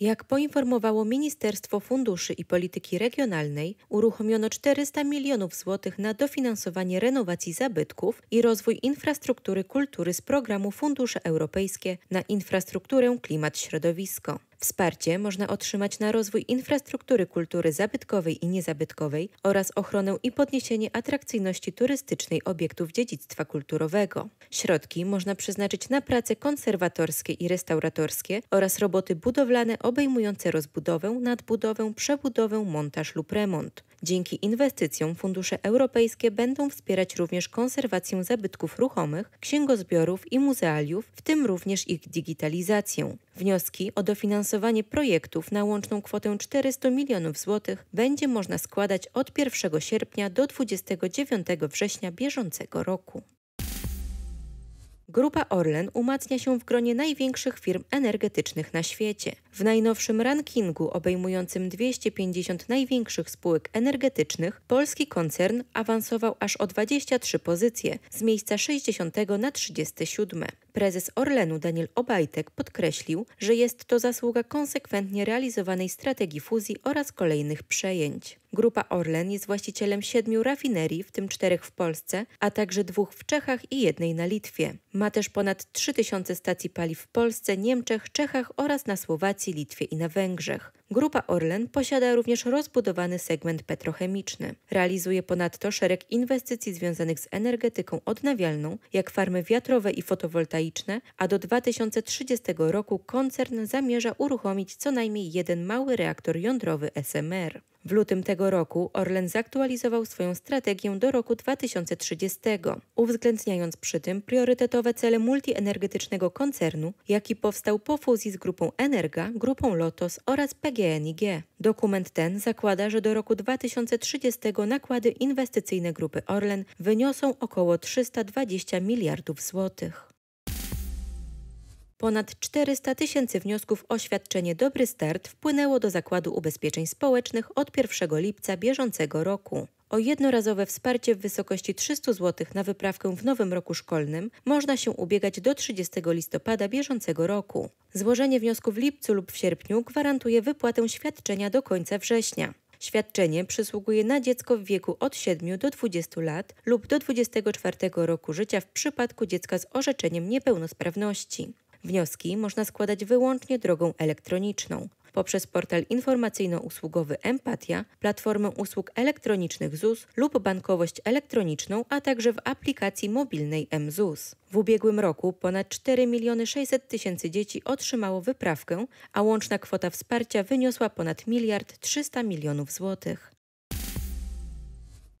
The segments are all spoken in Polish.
Jak poinformowało Ministerstwo Funduszy i Polityki Regionalnej, uruchomiono 400 milionów złotych na dofinansowanie renowacji zabytków i rozwój infrastruktury kultury z programu Fundusze Europejskie na infrastrukturę klimat środowisko. Wsparcie można otrzymać na rozwój infrastruktury kultury zabytkowej i niezabytkowej oraz ochronę i podniesienie atrakcyjności turystycznej obiektów dziedzictwa kulturowego. Środki można przeznaczyć na prace konserwatorskie i restauratorskie oraz roboty budowlane obejmujące rozbudowę, nadbudowę, przebudowę, montaż lub remont. Dzięki inwestycjom fundusze europejskie będą wspierać również konserwację zabytków ruchomych, księgozbiorów i muzealiów, w tym również ich digitalizację. Wnioski o dofinansowanie projektów na łączną kwotę 400 milionów złotych będzie można składać od 1 sierpnia do 29 września bieżącego roku. Grupa Orlen umacnia się w gronie największych firm energetycznych na świecie. W najnowszym rankingu obejmującym 250 największych spółek energetycznych polski koncern awansował aż o 23 pozycje z miejsca 60 na 37. Prezes Orlenu Daniel Obajtek podkreślił, że jest to zasługa konsekwentnie realizowanej strategii fuzji oraz kolejnych przejęć. Grupa Orlen jest właścicielem siedmiu rafinerii, w tym czterech w Polsce, a także dwóch w Czechach i jednej na Litwie. Ma też ponad 3000 stacji paliw w Polsce, Niemczech, Czechach oraz na Słowacji, Litwie i na Węgrzech. Grupa Orlen posiada również rozbudowany segment petrochemiczny. Realizuje ponadto szereg inwestycji związanych z energetyką odnawialną, jak farmy wiatrowe i fotowoltaiczne, a do 2030 roku koncern zamierza uruchomić co najmniej jeden mały reaktor jądrowy SMR. W lutym tego roku Orlen zaktualizował swoją strategię do roku 2030, uwzględniając przy tym priorytetowe cele multienergetycznego koncernu, jaki powstał po fuzji z grupą Energa, grupą Lotos oraz PGNiG. Dokument ten zakłada, że do roku 2030 nakłady inwestycyjne grupy Orlen wyniosą około 320 miliardów złotych. Ponad 400 tysięcy wniosków o świadczenie Dobry Start wpłynęło do Zakładu Ubezpieczeń Społecznych od 1 lipca bieżącego roku. O jednorazowe wsparcie w wysokości 300 zł na wyprawkę w nowym roku szkolnym można się ubiegać do 30 listopada bieżącego roku. Złożenie wniosku w lipcu lub w sierpniu gwarantuje wypłatę świadczenia do końca września. Świadczenie przysługuje na dziecko w wieku od 7 do 20 lat lub do 24 roku życia w przypadku dziecka z orzeczeniem niepełnosprawności. Wnioski można składać wyłącznie drogą elektroniczną poprzez portal informacyjno-usługowy Empatia, platformę usług elektronicznych ZUS lub bankowość elektroniczną, a także w aplikacji mobilnej MZUS. W ubiegłym roku ponad 4 miliony 600 tysięcy dzieci otrzymało wyprawkę, a łączna kwota wsparcia wyniosła ponad miliard 300 milionów złotych.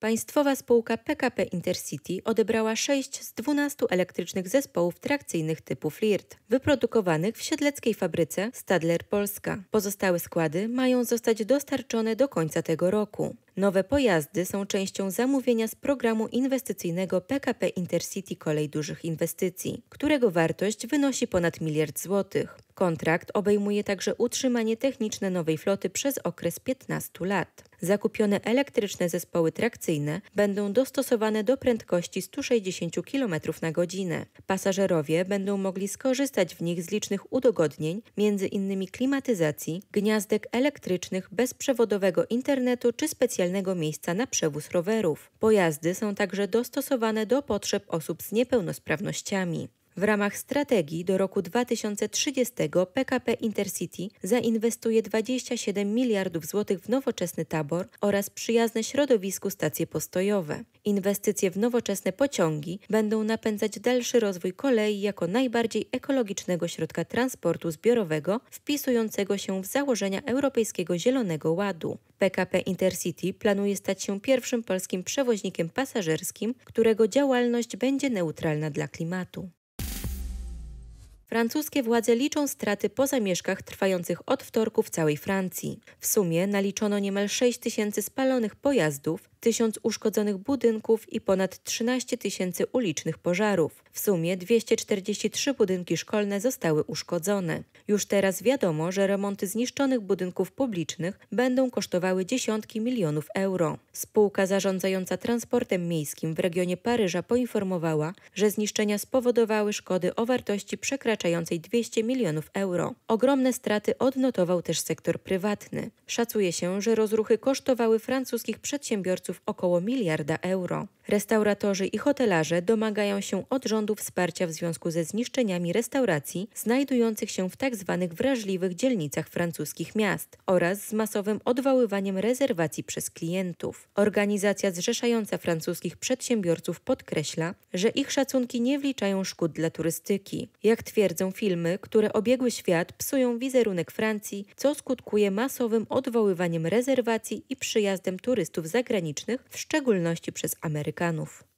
Państwowa spółka PKP Intercity odebrała 6 z 12 elektrycznych zespołów trakcyjnych typu Flirt, wyprodukowanych w siedleckiej fabryce Stadler Polska. Pozostałe składy mają zostać dostarczone do końca tego roku. Nowe pojazdy są częścią zamówienia z programu inwestycyjnego PKP Intercity Kolej Dużych Inwestycji, którego wartość wynosi ponad miliard złotych. Kontrakt obejmuje także utrzymanie techniczne nowej floty przez okres 15 lat. Zakupione elektryczne zespoły trakcyjne będą dostosowane do prędkości 160 km na godzinę. Pasażerowie będą mogli skorzystać w nich z licznych udogodnień, m.in. klimatyzacji, gniazdek elektrycznych, bezprzewodowego internetu czy specjalnego miejsca na przewóz rowerów. Pojazdy są także dostosowane do potrzeb osób z niepełnosprawnościami. W ramach strategii do roku 2030 PKP Intercity zainwestuje 27 miliardów złotych w nowoczesny tabor oraz przyjazne środowisku stacje postojowe. Inwestycje w nowoczesne pociągi będą napędzać dalszy rozwój kolei jako najbardziej ekologicznego środka transportu zbiorowego wpisującego się w założenia Europejskiego Zielonego Ładu. PKP Intercity planuje stać się pierwszym polskim przewoźnikiem pasażerskim, którego działalność będzie neutralna dla klimatu. Francuskie władze liczą straty po zamieszkach trwających od wtorku w całej Francji. W sumie naliczono niemal 6 tysięcy spalonych pojazdów, 1000 uszkodzonych budynków i ponad 13 tysięcy ulicznych pożarów. W sumie 243 budynki szkolne zostały uszkodzone. Już teraz wiadomo, że remonty zniszczonych budynków publicznych będą kosztowały dziesiątki milionów euro. Spółka zarządzająca transportem miejskim w regionie Paryża poinformowała, że zniszczenia spowodowały szkody o wartości przekraczającej 200 milionów euro. Ogromne straty odnotował też sektor prywatny. Szacuje się, że rozruchy kosztowały francuskich przedsiębiorców około miliarda euro. Restauratorzy i hotelarze domagają się od rządu wsparcia w związku ze zniszczeniami restauracji znajdujących się w tzw. Tak wrażliwych dzielnicach francuskich miast oraz z masowym odwoływaniem rezerwacji przez klientów. Organizacja zrzeszająca francuskich przedsiębiorców podkreśla, że ich szacunki nie wliczają szkód dla turystyki. Jak twierdzą filmy, które obiegły świat, psują wizerunek Francji, co skutkuje masowym odwoływaniem rezerwacji i przyjazdem turystów zagranicznych, w szczególności przez Amerykanów. Amerykanów.